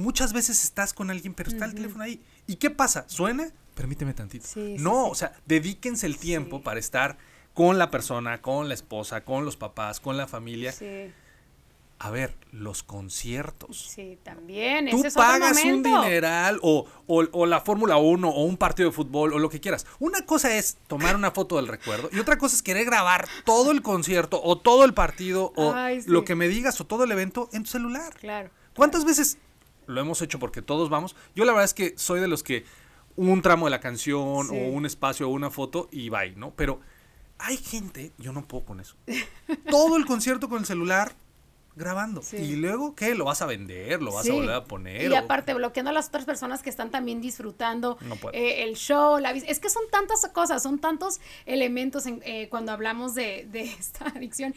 muchas veces estás con alguien, pero está el teléfono ahí. ¿Y qué pasa? ¿Suena? Permíteme tantito. no, o sea, dedíquense el tiempo para estar con la persona, con la esposa, con los papás, con la familia. Sí. A ver, los conciertos. Sí, también. Tú pagas un dineral o, o, la Fórmula 1 o un partido de fútbol o lo que quieras. Una cosa es tomar una foto del recuerdo y otra cosa es querer grabar todo el concierto o todo el partido o lo que me digas o todo el evento en tu celular. Claro. ¿Cuántas veces lo hemos hecho porque todos vamos. Yo la verdad es que soy de los que un tramo de la canción o un espacio o una foto y bye, ¿no? Pero hay gente, yo no puedo con eso. Todo el concierto con el celular grabando. Y luego, ¿qué? ¿Lo vas a vender? ¿Lo vas a volver a poner? Y aparte, bloqueando a las otras personas que están también disfrutando eh, el show, la Es que son tantas cosas, son tantos elementos eh, cuando hablamos de esta adicción.